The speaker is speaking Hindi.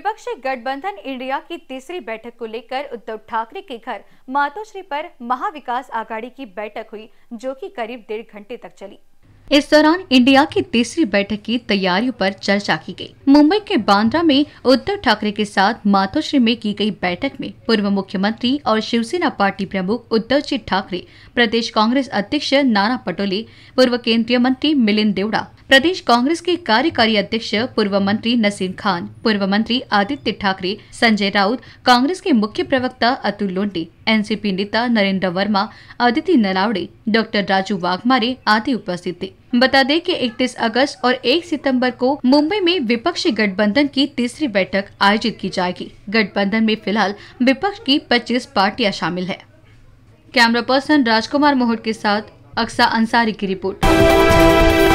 विपक्ष गठबंधन इंडिया की तीसरी बैठक को लेकर उद्धव ठाकरे के घर मातोश्री पर महाविकास आघाड़ी की बैठक हुई जो कि करीब डेढ़ घंटे तक चली इस दौरान इंडिया की तीसरी बैठक की तैयारियों पर चर्चा की गई। मुंबई के बांद्रा में उद्धव ठाकरे के साथ माथोश्री में की गई बैठक में पूर्व मुख्यमंत्री और शिवसेना पार्टी प्रमुख उद्धव जी ठाकरे प्रदेश कांग्रेस अध्यक्ष नाना पटोले पूर्व केंद्रीय मंत्री मिलिंद देवड़ा प्रदेश कांग्रेस के कार्यकारी अध्यक्ष पूर्व मंत्री नसीम खान पूर्व मंत्री आदित्य ठाकरे संजय राउत कांग्रेस के मुख्य प्रवक्ता अतुल लोंडे एनसीपी नेता नरेंद्र वर्मा अदिति नलावड़े डॉक्टर राजू वाघमारे आदि उपस्थित थे बता दें कि 31 अगस्त और 1 सितंबर को मुंबई में विपक्षी गठबंधन की तीसरी बैठक आयोजित की जाएगी गठबंधन में फिलहाल विपक्ष की पच्चीस पार्टियाँ शामिल है कैमरा पर्सन राजकुमार मोहट के साथ अक्सा अंसारी की रिपोर्ट